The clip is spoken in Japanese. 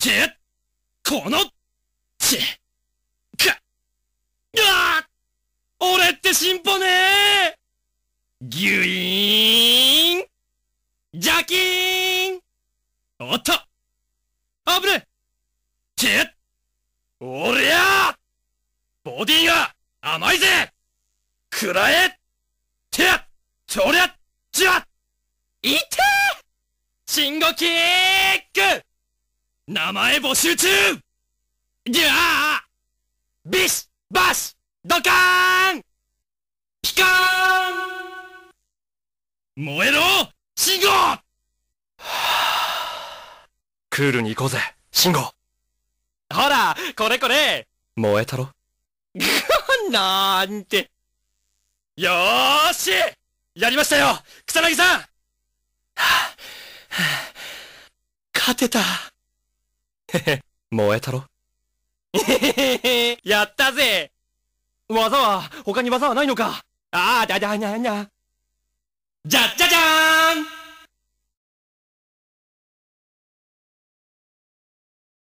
て、この、ち、か、あ俺って進歩ねえギュイーンジャキーンおっとあぶねて、おりゃボディが甘いぜくらえてやょりゃじわいて信号キック名前募集中ギャービシバシドカーンピカーン燃えろ信号クールに行こうぜ、信号ほら、これこれ燃えたろ なんて。よーしやりましたよ草薙さん勝てた。へ へ、燃えたろ。へへへ、やったぜ技は、他に技はないのかああ、だだなな。じゃじゃじゃーん